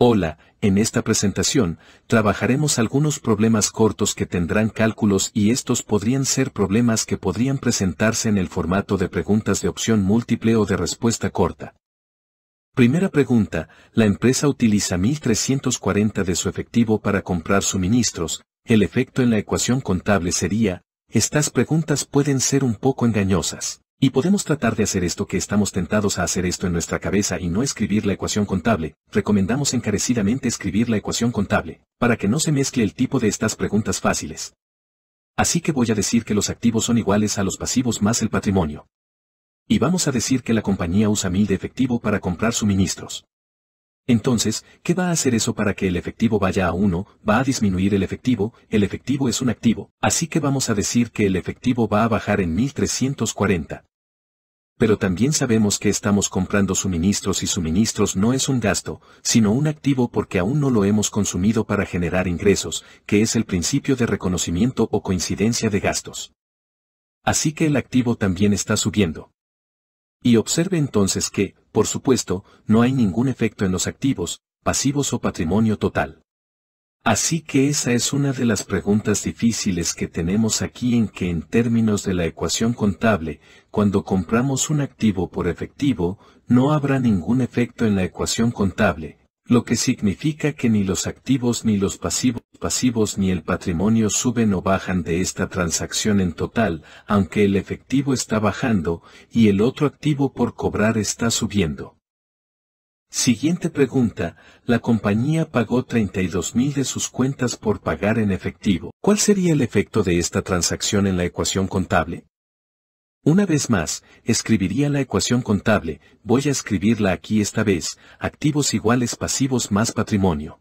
Hola, en esta presentación, trabajaremos algunos problemas cortos que tendrán cálculos y estos podrían ser problemas que podrían presentarse en el formato de preguntas de opción múltiple o de respuesta corta. Primera pregunta, la empresa utiliza 1.340 de su efectivo para comprar suministros, el efecto en la ecuación contable sería, estas preguntas pueden ser un poco engañosas. Y podemos tratar de hacer esto que estamos tentados a hacer esto en nuestra cabeza y no escribir la ecuación contable, recomendamos encarecidamente escribir la ecuación contable, para que no se mezcle el tipo de estas preguntas fáciles. Así que voy a decir que los activos son iguales a los pasivos más el patrimonio. Y vamos a decir que la compañía usa mil de efectivo para comprar suministros. Entonces, ¿qué va a hacer eso para que el efectivo vaya a 1? Va a disminuir el efectivo, el efectivo es un activo, así que vamos a decir que el efectivo va a bajar en 1340 pero también sabemos que estamos comprando suministros y suministros no es un gasto, sino un activo porque aún no lo hemos consumido para generar ingresos, que es el principio de reconocimiento o coincidencia de gastos. Así que el activo también está subiendo. Y observe entonces que, por supuesto, no hay ningún efecto en los activos, pasivos o patrimonio total. Así que esa es una de las preguntas difíciles que tenemos aquí en que en términos de la ecuación contable, cuando compramos un activo por efectivo, no habrá ningún efecto en la ecuación contable, lo que significa que ni los activos ni los pasivos, pasivos ni el patrimonio suben o bajan de esta transacción en total, aunque el efectivo está bajando y el otro activo por cobrar está subiendo. Siguiente pregunta. La compañía pagó $32,000 de sus cuentas por pagar en efectivo. ¿Cuál sería el efecto de esta transacción en la ecuación contable? Una vez más, escribiría la ecuación contable, voy a escribirla aquí esta vez, activos iguales pasivos más patrimonio.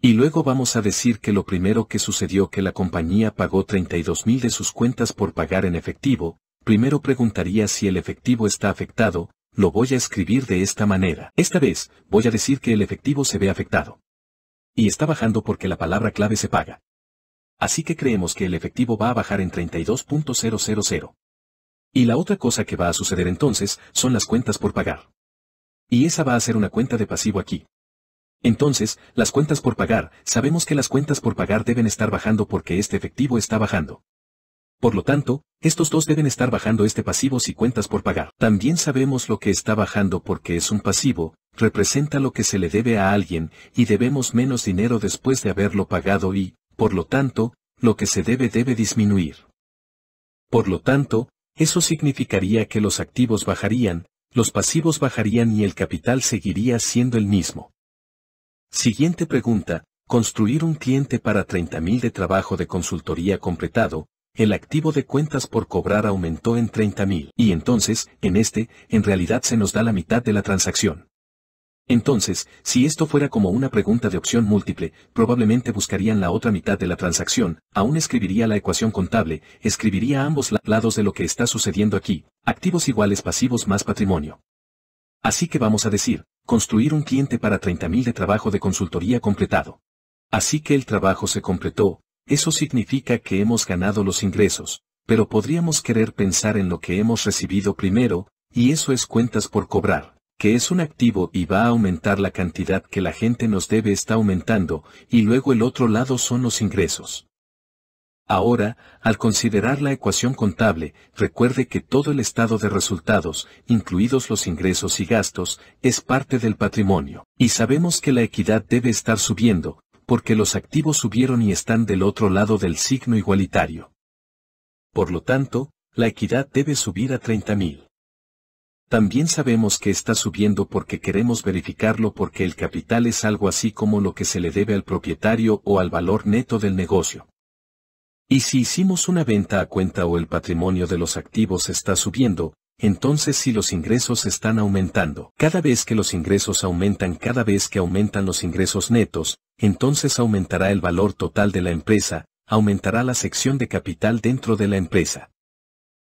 Y luego vamos a decir que lo primero que sucedió que la compañía pagó $32,000 de sus cuentas por pagar en efectivo, primero preguntaría si el efectivo está afectado, lo voy a escribir de esta manera. Esta vez, voy a decir que el efectivo se ve afectado. Y está bajando porque la palabra clave se paga. Así que creemos que el efectivo va a bajar en 32.000. Y la otra cosa que va a suceder entonces son las cuentas por pagar. Y esa va a ser una cuenta de pasivo aquí. Entonces, las cuentas por pagar, sabemos que las cuentas por pagar deben estar bajando porque este efectivo está bajando. Por lo tanto, estos dos deben estar bajando este pasivo si cuentas por pagar. También sabemos lo que está bajando porque es un pasivo, representa lo que se le debe a alguien, y debemos menos dinero después de haberlo pagado y, por lo tanto, lo que se debe debe disminuir. Por lo tanto, eso significaría que los activos bajarían, los pasivos bajarían y el capital seguiría siendo el mismo. Siguiente pregunta, construir un cliente para 30.000 de trabajo de consultoría completado, el activo de cuentas por cobrar aumentó en 30.000. Y entonces, en este, en realidad se nos da la mitad de la transacción. Entonces, si esto fuera como una pregunta de opción múltiple, probablemente buscarían la otra mitad de la transacción, aún escribiría la ecuación contable, escribiría ambos lados de lo que está sucediendo aquí, activos iguales pasivos más patrimonio. Así que vamos a decir, construir un cliente para 30.000 de trabajo de consultoría completado. Así que el trabajo se completó, eso significa que hemos ganado los ingresos, pero podríamos querer pensar en lo que hemos recibido primero, y eso es cuentas por cobrar, que es un activo y va a aumentar la cantidad que la gente nos debe está aumentando, y luego el otro lado son los ingresos. Ahora, al considerar la ecuación contable, recuerde que todo el estado de resultados, incluidos los ingresos y gastos, es parte del patrimonio. Y sabemos que la equidad debe estar subiendo, porque los activos subieron y están del otro lado del signo igualitario. Por lo tanto, la equidad debe subir a 30.000. También sabemos que está subiendo porque queremos verificarlo porque el capital es algo así como lo que se le debe al propietario o al valor neto del negocio. Y si hicimos una venta a cuenta o el patrimonio de los activos está subiendo, entonces si los ingresos están aumentando, cada vez que los ingresos aumentan, cada vez que aumentan los ingresos netos, entonces aumentará el valor total de la empresa, aumentará la sección de capital dentro de la empresa.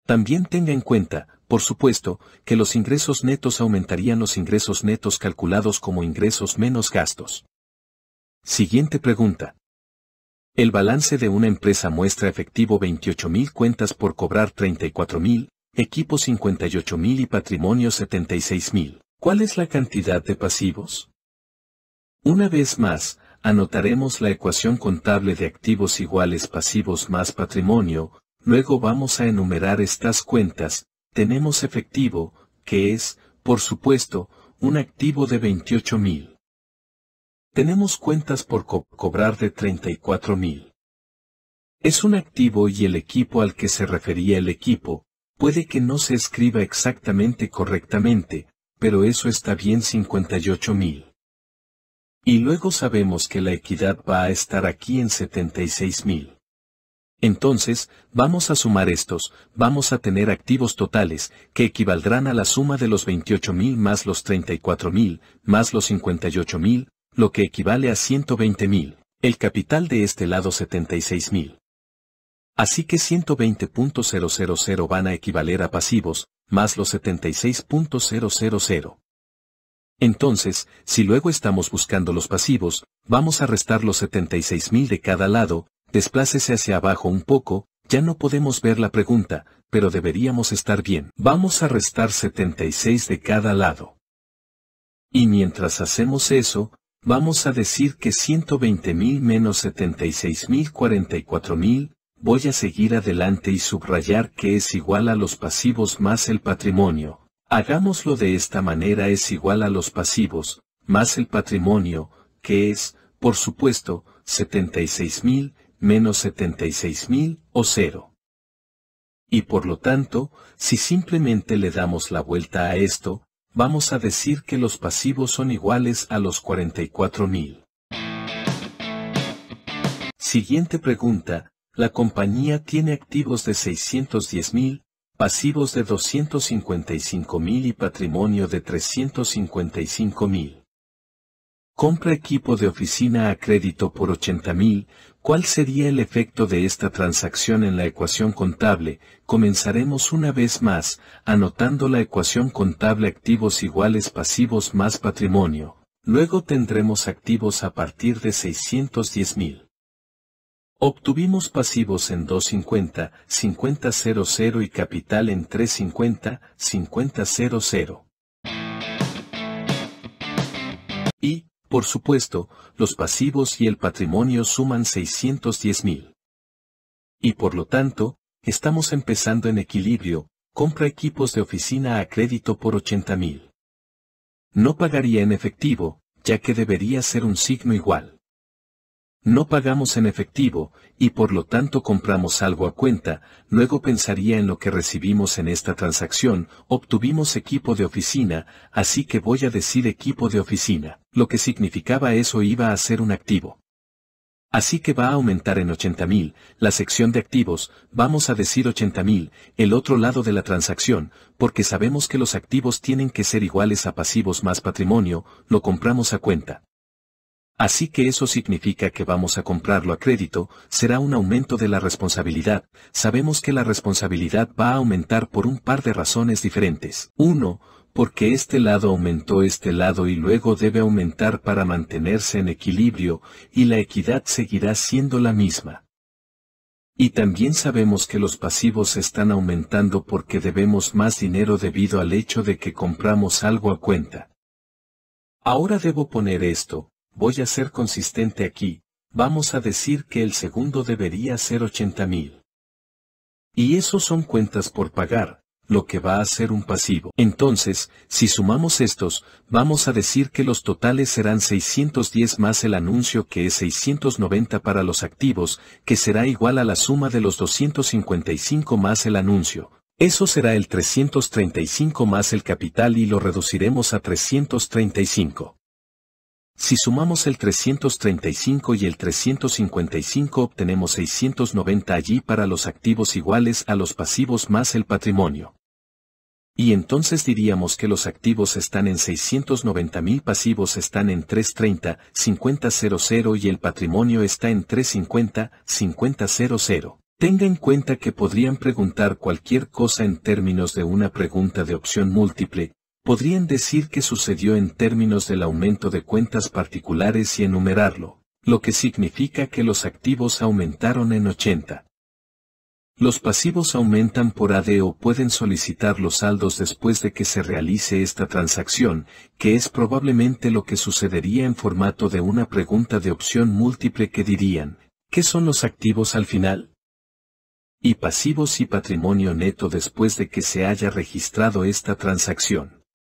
También tenga en cuenta, por supuesto, que los ingresos netos aumentarían los ingresos netos calculados como ingresos menos gastos. Siguiente pregunta. El balance de una empresa muestra efectivo 28.000 cuentas por cobrar 34.000, equipo 58.000 y patrimonio 76.000. ¿Cuál es la cantidad de pasivos? Una vez más, anotaremos la ecuación contable de activos iguales pasivos más patrimonio, luego vamos a enumerar estas cuentas, tenemos efectivo, que es, por supuesto, un activo de 28.000. Tenemos cuentas por cobrar de 34.000. Es un activo y el equipo al que se refería el equipo, Puede que no se escriba exactamente correctamente, pero eso está bien 58.000. Y luego sabemos que la equidad va a estar aquí en 76.000. Entonces, vamos a sumar estos, vamos a tener activos totales, que equivaldrán a la suma de los 28.000 más los 34.000, más los 58.000, lo que equivale a 120.000, el capital de este lado 76.000. Así que 120.000 van a equivaler a pasivos, más los 76.000. Entonces, si luego estamos buscando los pasivos, vamos a restar los 76.000 de cada lado, desplácese hacia abajo un poco, ya no podemos ver la pregunta, pero deberíamos estar bien. Vamos a restar 76 de cada lado. Y mientras hacemos eso, vamos a decir que 120.000 menos 76.000 44.000, voy a seguir adelante y subrayar que es igual a los pasivos más el patrimonio. Hagámoslo de esta manera es igual a los pasivos, más el patrimonio, que es, por supuesto, 76.000, menos 76.000, o cero. Y por lo tanto, si simplemente le damos la vuelta a esto, vamos a decir que los pasivos son iguales a los 44.000. Siguiente pregunta, la compañía tiene activos de 610,000, mil, pasivos de 255,000 mil y patrimonio de 355,000. mil. Compra equipo de oficina a crédito por 80,000. mil. ¿Cuál sería el efecto de esta transacción en la ecuación contable? Comenzaremos una vez más, anotando la ecuación contable activos iguales pasivos más patrimonio. Luego tendremos activos a partir de 610 mil. Obtuvimos pasivos en 250, 5000 y capital en 350, 5000. Y, por supuesto, los pasivos y el patrimonio suman 610.000. Y por lo tanto, estamos empezando en equilibrio, compra equipos de oficina a crédito por 80.000. No pagaría en efectivo, ya que debería ser un signo igual. No pagamos en efectivo, y por lo tanto compramos algo a cuenta, luego pensaría en lo que recibimos en esta transacción, obtuvimos equipo de oficina, así que voy a decir equipo de oficina, lo que significaba eso iba a ser un activo. Así que va a aumentar en 80.000, la sección de activos, vamos a decir 80.000, el otro lado de la transacción, porque sabemos que los activos tienen que ser iguales a pasivos más patrimonio, lo compramos a cuenta. Así que eso significa que vamos a comprarlo a crédito, será un aumento de la responsabilidad. Sabemos que la responsabilidad va a aumentar por un par de razones diferentes. uno, Porque este lado aumentó este lado y luego debe aumentar para mantenerse en equilibrio, y la equidad seguirá siendo la misma. Y también sabemos que los pasivos están aumentando porque debemos más dinero debido al hecho de que compramos algo a cuenta. Ahora debo poner esto, voy a ser consistente aquí, vamos a decir que el segundo debería ser 80.000. Y eso son cuentas por pagar, lo que va a ser un pasivo. Entonces, si sumamos estos, vamos a decir que los totales serán 610 más el anuncio que es 690 para los activos, que será igual a la suma de los 255 más el anuncio. Eso será el 335 más el capital y lo reduciremos a 335. Si sumamos el 335 y el 355 obtenemos 690 allí para los activos iguales a los pasivos más el patrimonio. Y entonces diríamos que los activos están en 690.000 pasivos están en 330, 5000 y el patrimonio está en 350, 5000. Tenga en cuenta que podrían preguntar cualquier cosa en términos de una pregunta de opción múltiple, podrían decir que sucedió en términos del aumento de cuentas particulares y enumerarlo, lo que significa que los activos aumentaron en 80. Los pasivos aumentan por AD o pueden solicitar los saldos después de que se realice esta transacción, que es probablemente lo que sucedería en formato de una pregunta de opción múltiple que dirían, ¿qué son los activos al final? Y pasivos y patrimonio neto después de que se haya registrado esta transacción.